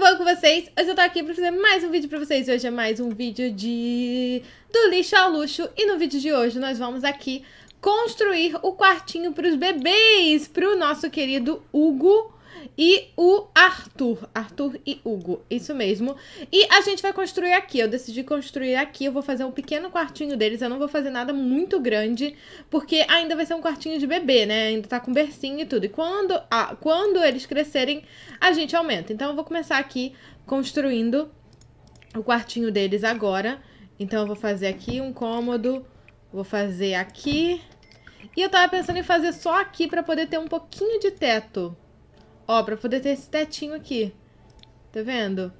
bom com vocês? Hoje eu tô aqui pra fazer mais um vídeo pra vocês. Hoje é mais um vídeo de... Do lixo ao luxo. E no vídeo de hoje nós vamos aqui construir o quartinho pros bebês. Pro nosso querido Hugo e o Arthur. Arthur e Hugo, isso mesmo. E a gente vai construir aqui. Eu decidi construir aqui. Eu vou fazer um pequeno quartinho deles. Eu não vou fazer nada muito grande, porque ainda vai ser um quartinho de bebê, né? Ainda tá com bercinho e tudo. E quando, ah, quando eles crescerem, a gente aumenta. Então eu vou começar aqui construindo o quartinho deles agora. Então eu vou fazer aqui um cômodo, vou fazer aqui. E eu tava pensando em fazer só aqui pra poder ter um pouquinho de teto. Ó, pra poder ter esse tetinho aqui. Tá vendo?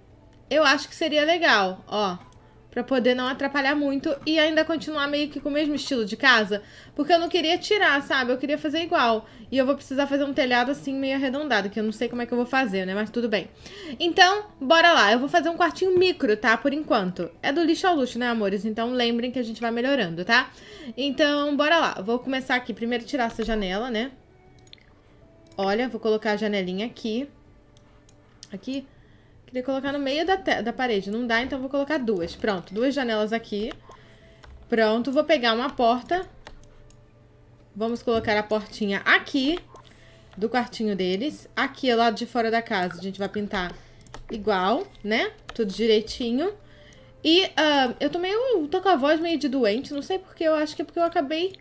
Eu acho que seria legal, ó. Pra poder não atrapalhar muito e ainda continuar meio que com o mesmo estilo de casa. Porque eu não queria tirar, sabe? Eu queria fazer igual. E eu vou precisar fazer um telhado assim, meio arredondado, que eu não sei como é que eu vou fazer, né? Mas tudo bem. Então, bora lá. Eu vou fazer um quartinho micro, tá? Por enquanto. É do lixo ao luxo, né, amores? Então lembrem que a gente vai melhorando, tá? Então, bora lá. Vou começar aqui. Primeiro tirar essa janela, né? Olha, vou colocar a janelinha aqui. Aqui. Queria colocar no meio da, da parede. Não dá, então vou colocar duas. Pronto, duas janelas aqui. Pronto, vou pegar uma porta. Vamos colocar a portinha aqui do quartinho deles. Aqui, lado de fora da casa, a gente vai pintar igual, né? Tudo direitinho. E uh, eu tô meio... tô com a voz meio de doente, não sei porque. Eu acho que é porque eu acabei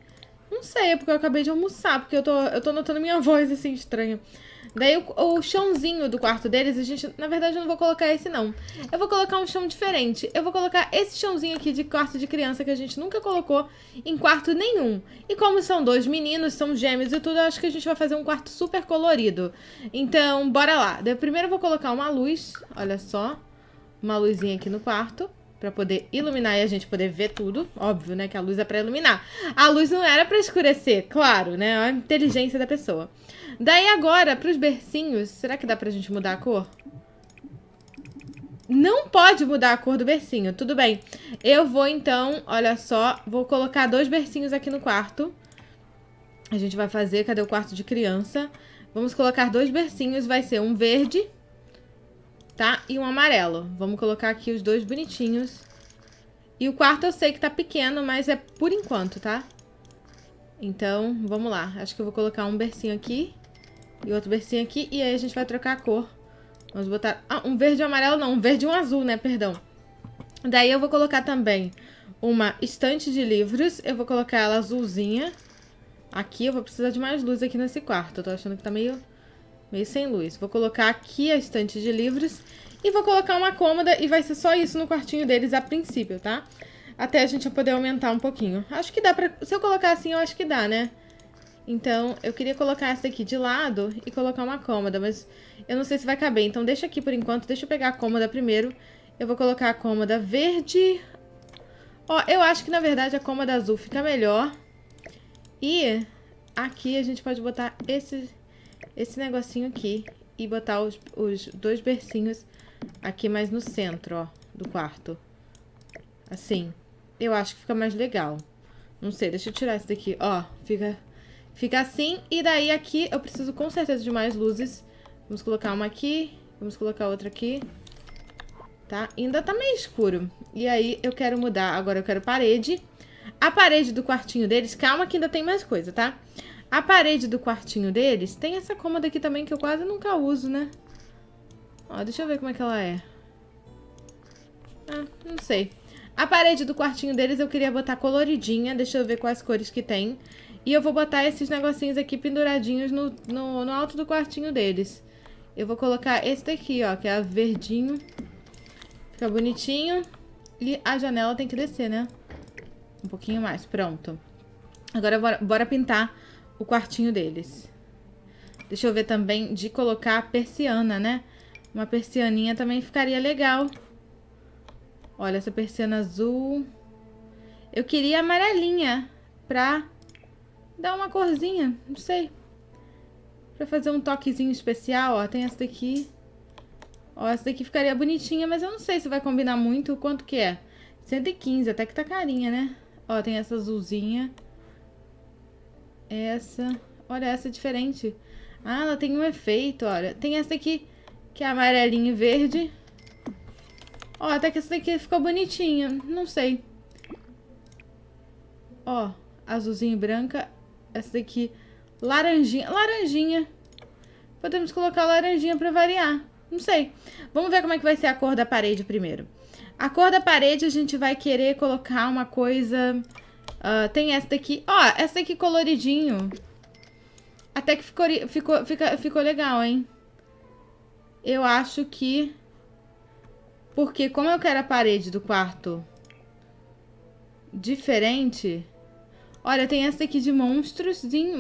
não sei, é porque eu acabei de almoçar, porque eu tô, eu tô notando minha voz assim estranha. Daí o, o, chãozinho do quarto deles, a gente, na verdade, eu não vou colocar esse não. Eu vou colocar um chão diferente. Eu vou colocar esse chãozinho aqui de quarto de criança que a gente nunca colocou em quarto nenhum. E como são dois meninos, são gêmeos e tudo, eu acho que a gente vai fazer um quarto super colorido. Então, bora lá. Daí primeiro eu vou colocar uma luz, olha só, uma luzinha aqui no quarto para poder iluminar e a gente poder ver tudo. Óbvio, né, que a luz é para iluminar. A luz não era para escurecer, claro, né? A inteligência da pessoa. Daí agora, para os bercinhos, será que dá pra gente mudar a cor? Não pode mudar a cor do bercinho, tudo bem. Eu vou então, olha só, vou colocar dois bercinhos aqui no quarto. A gente vai fazer, cadê o quarto de criança? Vamos colocar dois bercinhos, vai ser um verde tá? E um amarelo. Vamos colocar aqui os dois bonitinhos. E o quarto eu sei que tá pequeno, mas é por enquanto, tá? Então, vamos lá. Acho que eu vou colocar um bercinho aqui e outro bercinho aqui. E aí a gente vai trocar a cor. Vamos botar... Ah, um verde e um amarelo não. Um verde e um azul, né? Perdão. Daí eu vou colocar também uma estante de livros. Eu vou colocar ela azulzinha. Aqui eu vou precisar de mais luz aqui nesse quarto. Eu tô achando que tá meio meio sem luz. Vou colocar aqui a estante de livros e vou colocar uma cômoda e vai ser só isso no quartinho deles a princípio, tá? Até a gente poder aumentar um pouquinho. Acho que dá pra... Se eu colocar assim, eu acho que dá, né? Então, eu queria colocar essa aqui de lado e colocar uma cômoda, mas eu não sei se vai caber. Então, deixa aqui por enquanto. Deixa eu pegar a cômoda primeiro. Eu vou colocar a cômoda verde. Ó, eu acho que, na verdade, a cômoda azul fica melhor. E aqui a gente pode botar esse esse negocinho aqui e botar os, os dois bercinhos aqui mais no centro, ó, do quarto. Assim, eu acho que fica mais legal. Não sei, deixa eu tirar esse daqui, ó, fica, fica assim. E daí aqui eu preciso com certeza de mais luzes. Vamos colocar uma aqui, vamos colocar outra aqui, tá? Ainda tá meio escuro. E aí eu quero mudar, agora eu quero parede. A parede do quartinho deles, calma que ainda tem mais coisa, Tá? A parede do quartinho deles tem essa cômoda aqui também que eu quase nunca uso, né? Ó, deixa eu ver como é que ela é. Ah, não sei. A parede do quartinho deles eu queria botar coloridinha, deixa eu ver quais cores que tem. E eu vou botar esses negocinhos aqui penduradinhos no, no, no alto do quartinho deles. Eu vou colocar esse daqui, ó, que é verdinho. Fica bonitinho. E a janela tem que descer, né? Um pouquinho mais, pronto. Agora bora, bora pintar o quartinho deles. Deixa eu ver também de colocar a persiana, né? Uma persianinha também ficaria legal. Olha, essa persiana azul. Eu queria amarelinha pra dar uma corzinha, não sei. Pra fazer um toquezinho especial, ó. Tem essa daqui. Ó, essa daqui ficaria bonitinha, mas eu não sei se vai combinar muito. Quanto que é? 115, até que tá carinha, né? Ó, tem essa azulzinha. Essa. Olha, essa é diferente. Ah, ela tem um efeito, olha. Tem essa aqui, que é amarelinha e verde. Ó, até que essa daqui ficou bonitinha. Não sei. Ó, azulzinha e branca. Essa daqui, laranjinha. Laranjinha. Podemos colocar laranjinha pra variar. Não sei. Vamos ver como é que vai ser a cor da parede primeiro. A cor da parede a gente vai querer colocar uma coisa Uh, tem essa daqui. Ó, oh, essa daqui coloridinho. Até que ficou, ficou, fica, ficou legal, hein? Eu acho que... Porque como eu quero a parede do quarto diferente... Olha, tem essa daqui de monstros, de,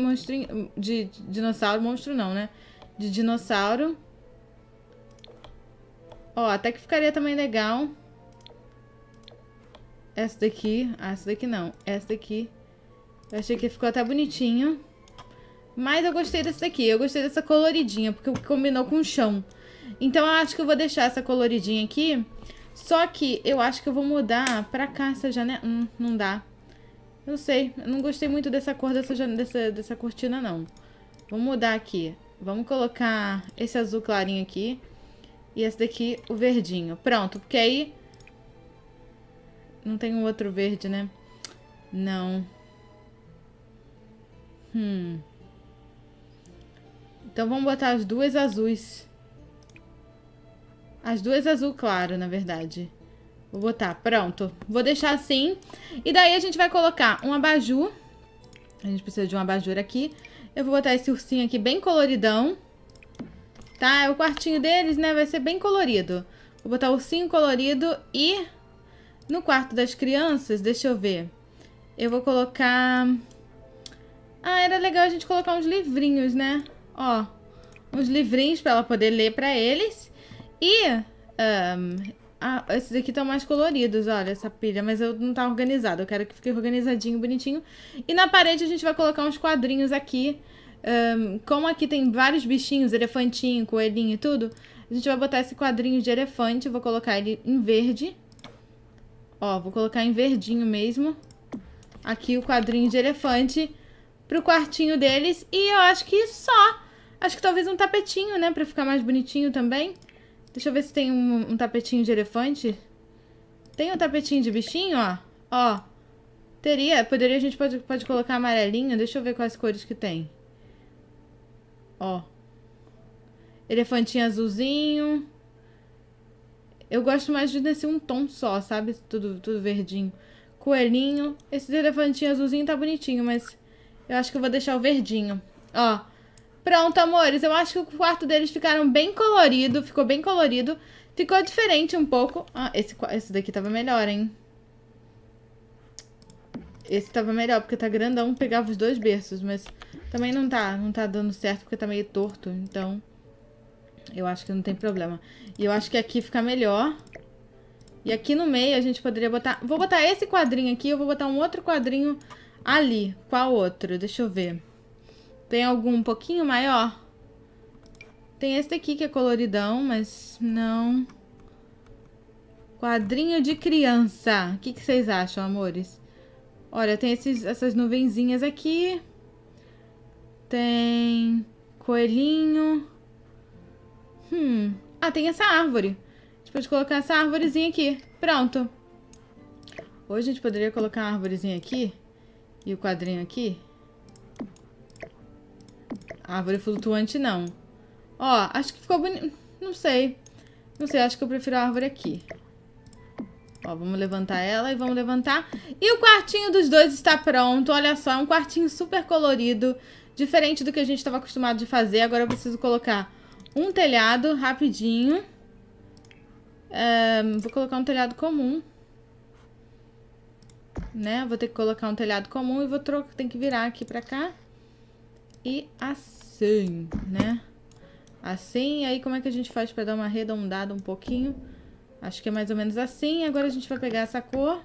de dinossauro, monstro não, né? De dinossauro. Ó, até que ficaria também legal. Essa daqui. Ah, essa daqui não. Essa daqui. Eu achei que ficou até bonitinho. Mas eu gostei dessa daqui. Eu gostei dessa coloridinha, porque combinou com o chão. Então eu acho que eu vou deixar essa coloridinha aqui. Só que eu acho que eu vou mudar pra cá essa janela. Hum, não dá. Eu não sei. Eu não gostei muito dessa cor dessa, dessa, dessa cortina, não. Vou mudar aqui. Vamos colocar esse azul clarinho aqui. E esse daqui, o verdinho. Pronto, porque aí não tem um outro verde, né? Não. Hum. Então vamos botar as duas azuis. As duas azul claro, na verdade. Vou botar, pronto. Vou deixar assim. E daí a gente vai colocar um abajur. A gente precisa de um abajur aqui. Eu vou botar esse ursinho aqui bem coloridão. Tá? É o quartinho deles, né? Vai ser bem colorido. Vou botar o ursinho colorido e no quarto das crianças, deixa eu ver. Eu vou colocar... Ah, era legal a gente colocar uns livrinhos, né? Ó, uns livrinhos para ela poder ler para eles. E... Um, ah, esses aqui estão mais coloridos, olha, essa pilha. Mas eu não tá organizado, eu quero que fique organizadinho, bonitinho. E na parede a gente vai colocar uns quadrinhos aqui. Um, como aqui tem vários bichinhos, elefantinho, coelhinho e tudo, a gente vai botar esse quadrinho de elefante, vou colocar ele em verde. Ó, vou colocar em verdinho mesmo. Aqui o quadrinho de elefante pro quartinho deles. E eu acho que só. Acho que talvez um tapetinho, né? Pra ficar mais bonitinho também. Deixa eu ver se tem um, um tapetinho de elefante. Tem um tapetinho de bichinho, ó. Ó. Teria. Poderia, a gente pode, pode colocar amarelinho. Deixa eu ver quais cores que tem. Ó. Elefantinho azulzinho. Eu gosto mais de nesse um tom só, sabe? Tudo, tudo verdinho. Coelhinho. Esse elefantinho azulzinho tá bonitinho, mas eu acho que eu vou deixar o verdinho. Ó. Pronto, amores. Eu acho que o quarto deles ficaram bem colorido. Ficou bem colorido. Ficou diferente um pouco. Ah, esse, esse daqui tava melhor, hein? Esse tava melhor, porque tá grandão. Pegava os dois berços, mas também não tá. Não tá dando certo, porque tá meio torto. Então... Eu acho que não tem problema. E eu acho que aqui fica melhor. E aqui no meio a gente poderia botar... Vou botar esse quadrinho aqui, eu vou botar um outro quadrinho ali. Qual outro? Deixa eu ver. Tem algum um pouquinho maior? Tem esse aqui que é coloridão, mas não... Quadrinho de criança. O que, que vocês acham, amores? Olha, tem esses, essas nuvenzinhas aqui. Tem coelhinho. Hum. Ah, tem essa árvore. A gente pode colocar essa árvorezinha aqui. Pronto. Ou a gente poderia colocar a árvorezinha aqui. E o quadrinho aqui. Árvore flutuante, não. Ó, acho que ficou bonito. Não sei. Não sei, acho que eu prefiro a árvore aqui. Ó, vamos levantar ela e vamos levantar. E o quartinho dos dois está pronto. Olha só, é um quartinho super colorido. Diferente do que a gente estava acostumado de fazer. Agora eu preciso colocar um telhado, rapidinho. Um, vou colocar um telhado comum. Né? Vou ter que colocar um telhado comum e vou trocar. Tem que virar aqui pra cá. E assim, né? Assim. Aí como é que a gente faz pra dar uma arredondada um pouquinho? Acho que é mais ou menos assim. Agora a gente vai pegar essa cor.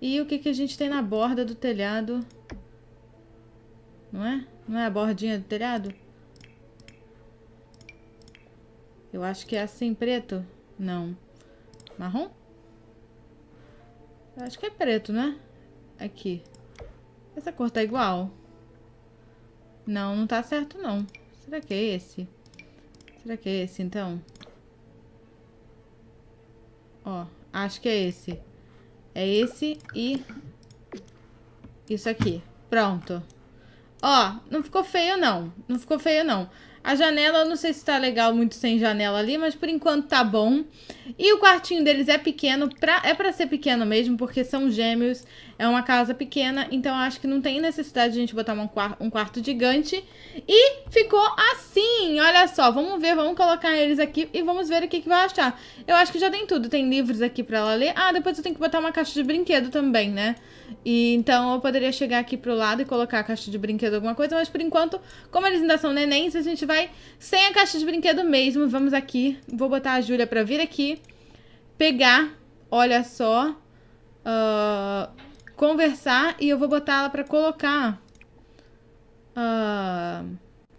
E o que, que a gente tem na borda do telhado? Não é? Não é a bordinha do telhado? Eu acho que é assim, preto? Não. Marrom? Eu acho que é preto, né? Aqui. Essa cor tá igual? Não, não tá certo, não. Será que é esse? Será que é esse, então? Ó, acho que é esse. É esse e... Isso aqui. Pronto. Ó, não ficou feio, não. Não ficou feio, não. A janela, eu não sei se tá legal muito sem janela ali, mas por enquanto tá bom. E o quartinho deles é pequeno, pra, é para ser pequeno mesmo, porque são gêmeos. É uma casa pequena, então acho que não tem necessidade de a gente botar um, um quarto gigante. E ficou assim, olha só. Vamos ver, vamos colocar eles aqui e vamos ver o que, que vai achar. Eu acho que já tem tudo. Tem livros aqui pra ela ler. Ah, depois eu tenho que botar uma caixa de brinquedo também, né? E, então eu poderia chegar aqui pro lado e colocar a caixa de brinquedo, alguma coisa. Mas por enquanto, como eles ainda são nenéns, a gente vai sem a caixa de brinquedo mesmo. Vamos aqui. Vou botar a Júlia pra vir aqui. Pegar, olha só... Uh, Conversar e eu vou botar ela pra colocar. Uh,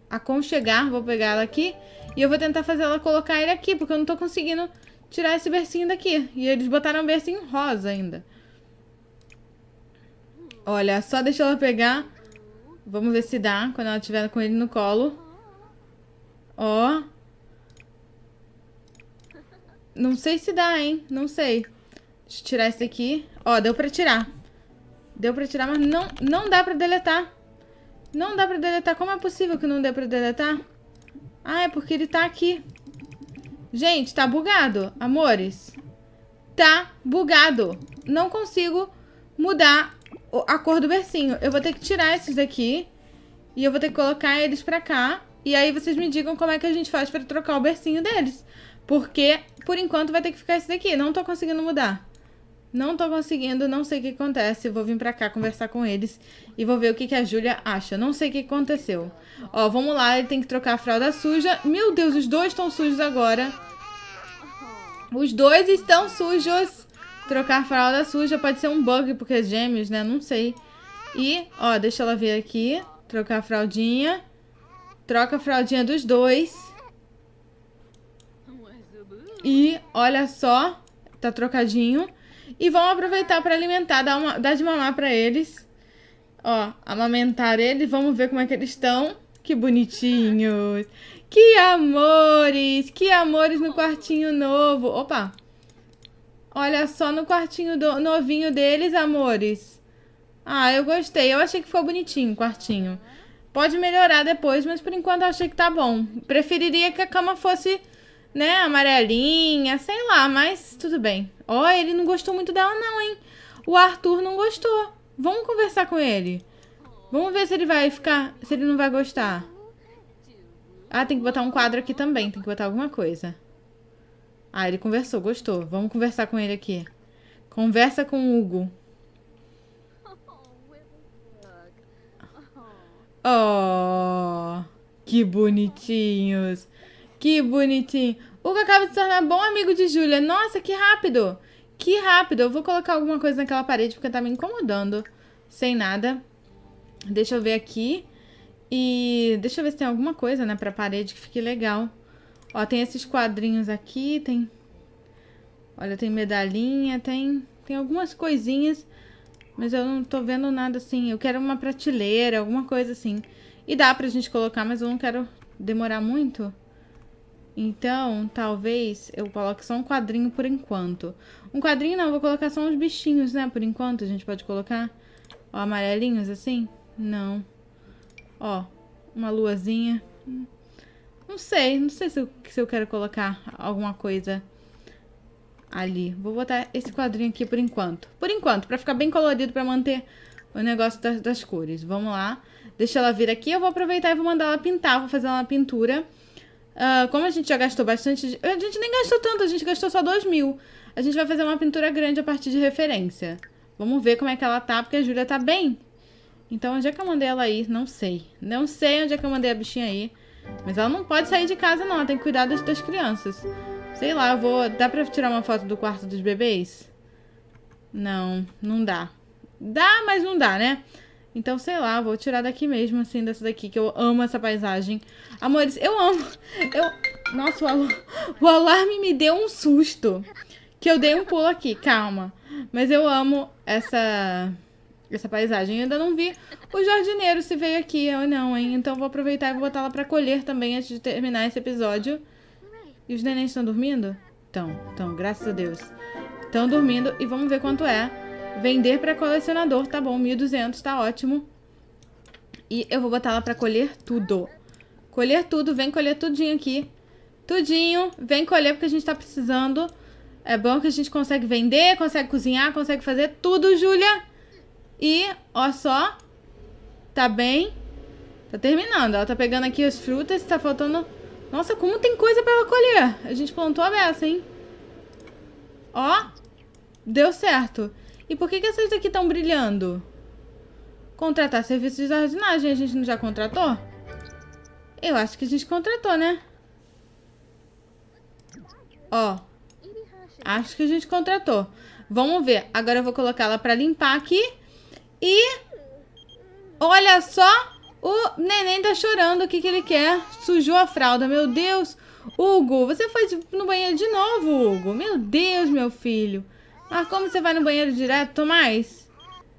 aconchegar, vou pegar ela aqui. E eu vou tentar fazer ela colocar ele aqui, porque eu não tô conseguindo tirar esse bercinho daqui. E eles botaram um bercinho rosa ainda. Olha, só deixa ela pegar. Vamos ver se dá quando ela tiver com ele no colo. Ó. Não sei se dá, hein? Não sei. Deixa eu tirar esse aqui Ó, deu pra tirar. Deu pra tirar, mas não, não dá pra deletar. Não dá pra deletar. Como é possível que não dê pra deletar? Ah, é porque ele tá aqui. Gente, tá bugado, amores. Tá bugado. Não consigo mudar a cor do bercinho. Eu vou ter que tirar esses daqui. E eu vou ter que colocar eles pra cá. E aí vocês me digam como é que a gente faz pra trocar o bercinho deles. Porque, por enquanto, vai ter que ficar esse daqui. Não tô conseguindo mudar. Não tô conseguindo, não sei o que acontece. Vou vir pra cá conversar com eles e vou ver o que, que a Júlia acha. Não sei o que aconteceu. Ó, vamos lá, ele tem que trocar a fralda suja. Meu Deus, os dois estão sujos agora. Os dois estão sujos. Trocar a fralda suja pode ser um bug, porque é gêmeos, né? Não sei. E, ó, deixa ela ver aqui. Trocar a fraldinha. Troca a fraldinha dos dois. E, olha só, tá trocadinho. E vão aproveitar para alimentar, dar, uma, dar de mamar para eles. Ó, amamentar eles. Vamos ver como é que eles estão. Que bonitinhos. Que amores. Que amores no quartinho novo. Opa. Olha só no quartinho do, novinho deles, amores. Ah, eu gostei. Eu achei que ficou bonitinho o quartinho. Pode melhorar depois, mas por enquanto eu achei que tá bom. Preferiria que a cama fosse né, amarelinha, sei lá, mas tudo bem. Ó, oh, ele não gostou muito dela não, hein? O Arthur não gostou. Vamos conversar com ele. Vamos ver se ele vai ficar, se ele não vai gostar. Ah, tem que botar um quadro aqui também, tem que botar alguma coisa. Ah, ele conversou, gostou. Vamos conversar com ele aqui. Conversa com o Hugo. Oh, que bonitinhos. Que bonitinho. Hugo acaba de se tornar é bom amigo de Júlia. Nossa, que rápido. Que rápido. Eu vou colocar alguma coisa naquela parede porque tá me incomodando. Sem nada. Deixa eu ver aqui. E deixa eu ver se tem alguma coisa, né, pra parede que fique legal. Ó, tem esses quadrinhos aqui, tem... Olha, tem medalhinha, tem... Tem algumas coisinhas, mas eu não tô vendo nada assim. Eu quero uma prateleira, alguma coisa assim. E dá pra gente colocar, mas eu não quero demorar muito. Então, talvez eu coloque só um quadrinho por enquanto. Um quadrinho não, vou colocar só uns bichinhos, né? Por enquanto, a gente pode colocar. Ó, amarelinhos assim? Não. Ó, uma luazinha. Não sei, não sei se eu, se eu quero colocar alguma coisa ali. Vou botar esse quadrinho aqui por enquanto. Por enquanto, pra ficar bem colorido, pra manter o negócio das, das cores. Vamos lá. Deixa ela vir aqui, eu vou aproveitar e vou mandar ela pintar. Vou fazer uma pintura. Uh, como a gente já gastou bastante. A gente nem gastou tanto, a gente gastou só 2 mil. A gente vai fazer uma pintura grande a partir de referência. Vamos ver como é que ela tá, porque a Júlia tá bem. Então, onde é que eu mandei ela ir? Não sei. Não sei onde é que eu mandei a bichinha ir. Mas ela não pode sair de casa, não. Ela tem que cuidar das, das crianças. Sei lá, eu vou... Dá pra tirar uma foto do quarto dos bebês? Não, não dá. Dá, mas não dá, né? Então, sei lá, vou tirar daqui mesmo, assim, dessa daqui, que eu amo essa paisagem. Amores, eu amo. Eu... Nossa, o, al... o alarme me deu um susto. Que eu dei um pulo aqui, calma. Mas eu amo essa essa paisagem. Eu ainda não vi o jardineiro se veio aqui ou não, hein? Então vou aproveitar e vou botar ela pra colher também antes de terminar esse episódio. E os nenéns estão dormindo? Estão, estão, graças a Deus. Estão dormindo e vamos ver quanto é. Vender para colecionador, tá bom, 1.200, tá ótimo. E eu vou botar ela para colher tudo. Colher tudo, vem colher tudinho aqui. Tudinho, vem colher porque a gente tá precisando. É bom que a gente consegue vender, consegue cozinhar, consegue fazer tudo, Júlia. E, ó só, tá bem. Tá terminando, ela tá pegando aqui as frutas, tá faltando... Nossa, como tem coisa para ela colher. A gente plantou a beça, hein? Ó, deu certo. E por que, que essas daqui estão brilhando? Contratar serviços de jardinagem. A gente não já contratou? Eu acho que a gente contratou, né? Ó. Acho que a gente contratou. Vamos ver. Agora eu vou colocar ela pra limpar aqui. E... Olha só. O neném tá chorando. O que que ele quer? Sujou a fralda. Meu Deus. Hugo, você foi no banheiro de novo, Hugo. Meu Deus, meu filho. Ah, como você vai no banheiro direto, Tomás?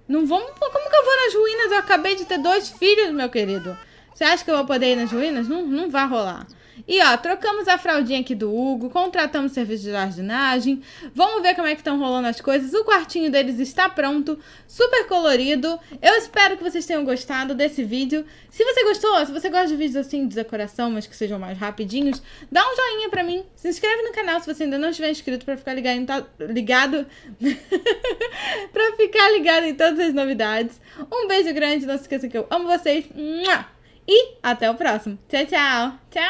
Não vamos... Como que eu vou nas ruínas? Eu acabei de ter dois filhos, meu querido. Você acha que eu vou poder ir nas ruínas? Não, não vai rolar. E ó, trocamos a fraldinha aqui do Hugo, contratamos serviço de jardinagem. Vamos ver como é que estão rolando as coisas. O quartinho deles está pronto, super colorido. Eu espero que vocês tenham gostado desse vídeo. Se você gostou, se você gosta de vídeos assim de decoração, mas que sejam mais rapidinhos, dá um joinha pra mim. Se inscreve no canal se você ainda não estiver inscrito pra ficar ligado, ligado... pra ficar ligado em todas as novidades. Um beijo grande, não se esqueça que eu amo vocês. E até o próximo. Tchau, tchau. Tchau.